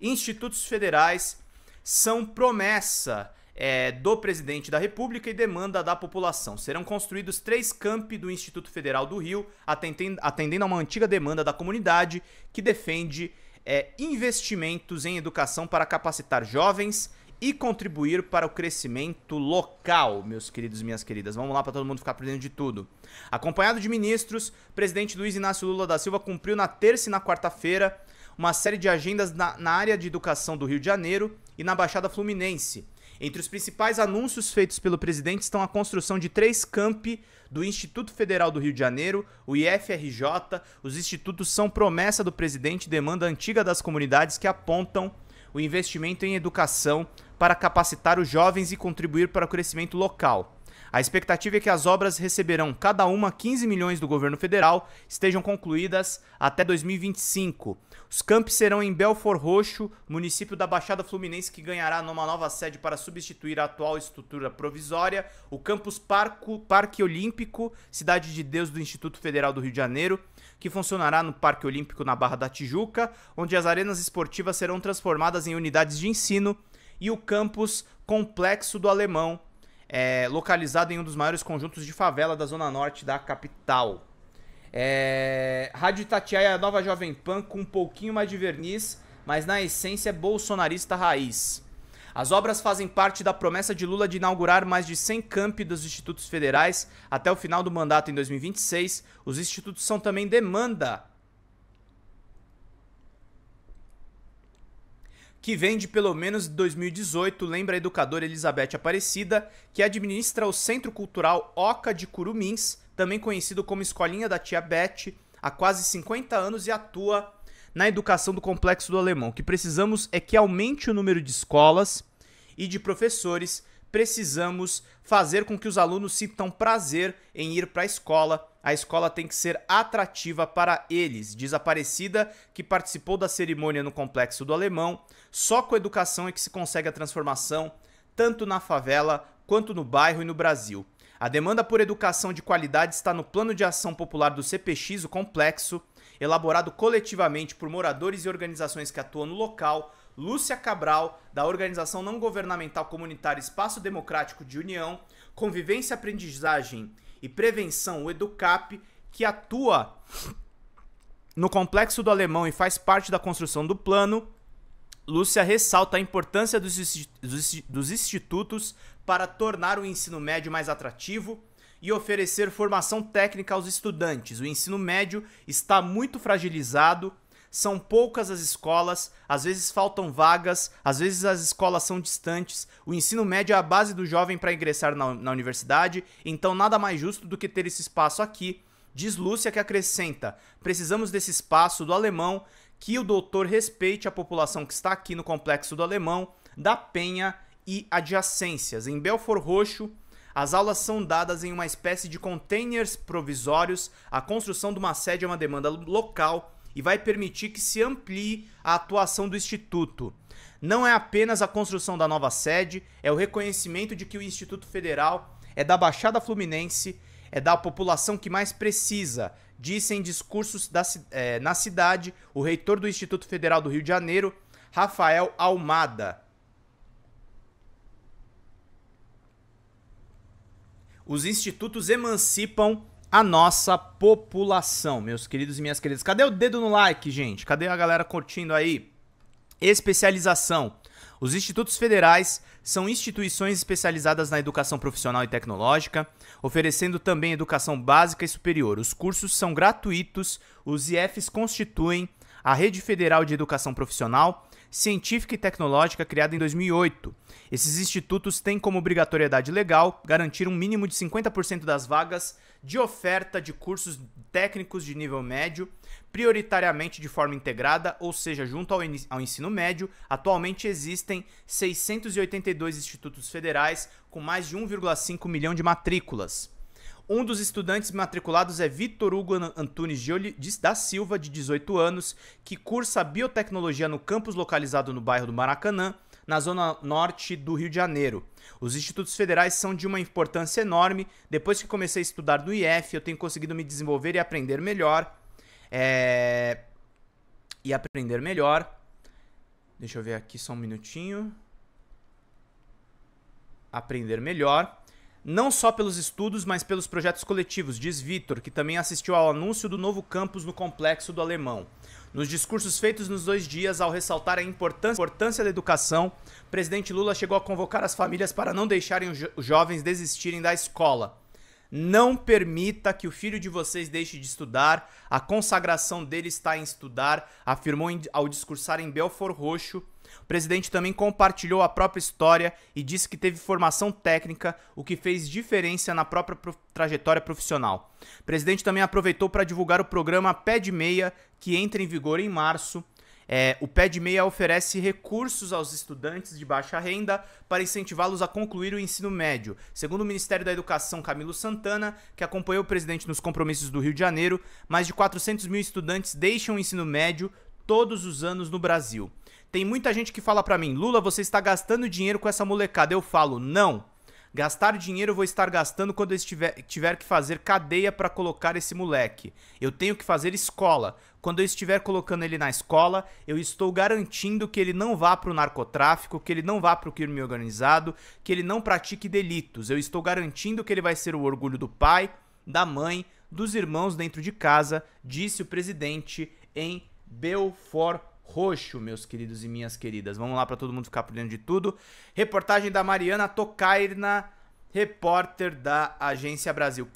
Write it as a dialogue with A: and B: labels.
A: institutos federais são promessa é, do presidente da República e demanda da população. Serão construídos três campi do Instituto Federal do Rio, atendendo, atendendo a uma antiga demanda da comunidade que defende é, investimentos em educação para capacitar jovens e contribuir para o crescimento local, meus queridos e minhas queridas. Vamos lá para todo mundo ficar por dentro de tudo. Acompanhado de ministros, presidente Luiz Inácio Lula da Silva cumpriu na terça e na quarta-feira uma série de agendas na, na área de educação do Rio de Janeiro e na Baixada Fluminense. Entre os principais anúncios feitos pelo presidente estão a construção de três campi do Instituto Federal do Rio de Janeiro, o IFRJ. Os institutos são promessa do presidente e demanda antiga das comunidades que apontam o investimento em educação para capacitar os jovens e contribuir para o crescimento local. A expectativa é que as obras receberão cada uma 15 milhões do governo federal, estejam concluídas até 2025. Os campos serão em Belfor Roxo, município da Baixada Fluminense que ganhará numa nova sede para substituir a atual estrutura provisória, o campus Parco, Parque Olímpico, Cidade de Deus do Instituto Federal do Rio de Janeiro, que funcionará no Parque Olímpico na Barra da Tijuca, onde as arenas esportivas serão transformadas em unidades de ensino, e o campus Complexo do Alemão é, localizado em um dos maiores conjuntos de favela da zona norte da capital. É, Rádio Itatiaia é a nova Jovem Pan com um pouquinho mais de verniz, mas na essência é bolsonarista raiz. As obras fazem parte da promessa de Lula de inaugurar mais de 100 campi dos institutos federais até o final do mandato em 2026. Os institutos são também demanda que vem de pelo menos 2018, lembra a educadora Elizabeth Aparecida, que administra o Centro Cultural Oca de Curumins, também conhecido como Escolinha da Tia Beth, há quase 50 anos e atua na educação do Complexo do Alemão. O que precisamos é que aumente o número de escolas e de professores precisamos fazer com que os alunos sintam prazer em ir para a escola. A escola tem que ser atrativa para eles. Desaparecida, que participou da cerimônia no Complexo do Alemão, só com educação é que se consegue a transformação, tanto na favela quanto no bairro e no Brasil. A demanda por educação de qualidade está no plano de ação popular do CPX, o Complexo, elaborado coletivamente por moradores e organizações que atuam no local, Lúcia Cabral, da organização não governamental comunitária Espaço Democrático de União, Convivência, Aprendizagem e Prevenção, o EDUCAP, que atua no Complexo do Alemão e faz parte da construção do plano, Lúcia ressalta a importância dos, dos institutos para tornar o ensino médio mais atrativo, e oferecer formação técnica aos estudantes. O ensino médio está muito fragilizado, são poucas as escolas, às vezes faltam vagas, às vezes as escolas são distantes. O ensino médio é a base do jovem para ingressar na, na universidade, então nada mais justo do que ter esse espaço aqui. Diz Lúcia que acrescenta: precisamos desse espaço do alemão, que o doutor respeite a população que está aqui no complexo do alemão, da Penha e adjacências. Em Belfor Roxo, as aulas são dadas em uma espécie de containers provisórios. A construção de uma sede é uma demanda local e vai permitir que se amplie a atuação do Instituto. Não é apenas a construção da nova sede, é o reconhecimento de que o Instituto Federal é da Baixada Fluminense, é da população que mais precisa, disse em discursos da, é, na cidade o reitor do Instituto Federal do Rio de Janeiro, Rafael Almada. Os institutos emancipam a nossa população, meus queridos e minhas queridas. Cadê o dedo no like, gente? Cadê a galera curtindo aí? Especialização. Os institutos federais são instituições especializadas na educação profissional e tecnológica, oferecendo também educação básica e superior. Os cursos são gratuitos, os IFs constituem a Rede Federal de Educação Profissional científica e tecnológica criada em 2008. Esses institutos têm como obrigatoriedade legal garantir um mínimo de 50% das vagas de oferta de cursos técnicos de nível médio, prioritariamente de forma integrada, ou seja, junto ao, ensino médio. Atualmente existem 682 institutos federais com mais de 1,5 milhão de matrículas. Um dos estudantes matriculados é Vitor Hugo Antunes da Silva, de 18 anos, que cursa biotecnologia no campus localizado no bairro do Maracanã, na zona norte do Rio de Janeiro. Os institutos federais são de uma importância enorme. Depois que comecei a estudar no IF, eu tenho conseguido me desenvolver e aprender melhor. É... E aprender melhor. Deixa eu ver aqui só um minutinho. Aprender melhor não só pelos estudos, mas pelos projetos coletivos, diz Vitor, que também assistiu ao anúncio do novo campus no complexo do Alemão. Nos discursos feitos nos dois dias, ao ressaltar a importância da educação, presidente Lula chegou a convocar as famílias para não deixarem os jovens desistirem da escola. Não permita que o filho de vocês deixe de estudar, a consagração dele está em estudar, afirmou ao discursar em Belfort Roxo, o presidente também compartilhou a própria história e disse que teve formação técnica, o que fez diferença na própria trajetória profissional. O presidente também aproveitou para divulgar o programa Pé de Meia, que entra em vigor em março. É, o Pé de Meia oferece recursos aos estudantes de baixa renda para incentivá-los a concluir o ensino médio. Segundo o Ministério da Educação, Camilo Santana, que acompanhou o presidente nos compromissos do Rio de Janeiro, mais de 400 mil estudantes deixam o ensino médio todos os anos no Brasil. Tem muita gente que fala para mim, Lula, você está gastando dinheiro com essa molecada. Eu falo, não. Gastar dinheiro eu vou estar gastando quando eu estiver, tiver que fazer cadeia para colocar esse moleque. Eu tenho que fazer escola. Quando eu estiver colocando ele na escola, eu estou garantindo que ele não vá para o narcotráfico, que ele não vá para o crime organizado, que ele não pratique delitos. Eu estou garantindo que ele vai ser o orgulho do pai, da mãe, dos irmãos dentro de casa, disse o presidente em Belfort roxo, meus queridos e minhas queridas. Vamos lá para todo mundo ficar por dentro de tudo. Reportagem da Mariana Tocairna, repórter da Agência Brasil.